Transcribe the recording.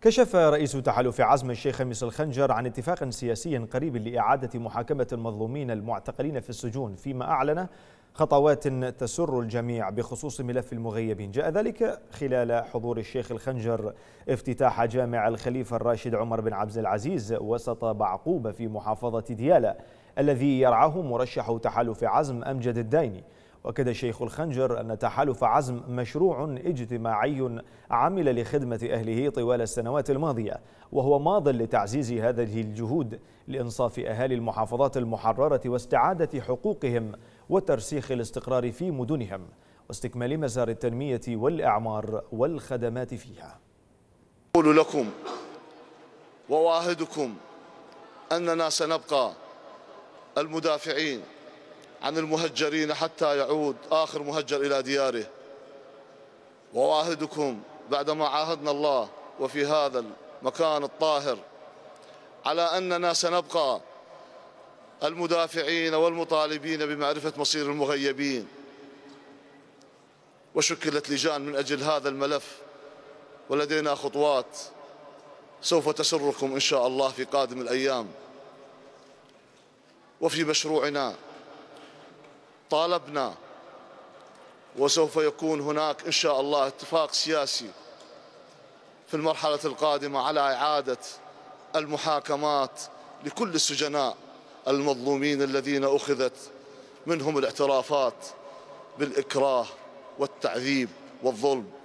كشف رئيس تحالف عزم الشيخ خميس الخنجر عن اتفاق سياسي قريب لإعادة محاكمة المظلومين المعتقلين في السجون فيما أعلن خطوات تسر الجميع بخصوص ملف المغيبين جاء ذلك خلال حضور الشيخ الخنجر افتتاح جامع الخليفة الراشد عمر بن عبد العزيز وسط بعقوبة في محافظة ديالى الذي يرعاه مرشح تحالف عزم أمجد الدايني وأكد الشيخ الخنجر أن تحالف عزم مشروع اجتماعي عمل لخدمة أهله طوال السنوات الماضية وهو ماض لتعزيز هذه الجهود لإنصاف أهالي المحافظات المحررة واستعادة حقوقهم وترسيخ الاستقرار في مدنهم واستكمال مسار التنمية والإعمار والخدمات فيها أقول لكم وواهدكم أننا سنبقى المدافعين عن المهجرين حتى يعود آخر مهجر إلى دياره وواهدكم بعدما عاهدنا الله وفي هذا المكان الطاهر على أننا سنبقى المدافعين والمطالبين بمعرفة مصير المغيبين وشكلت لجان من أجل هذا الملف ولدينا خطوات سوف تسركم إن شاء الله في قادم الأيام وفي مشروعنا طالبنا وسوف يكون هناك إن شاء الله اتفاق سياسي في المرحلة القادمة على إعادة المحاكمات لكل السجناء المظلومين الذين أخذت منهم الاعترافات بالإكراه والتعذيب والظلم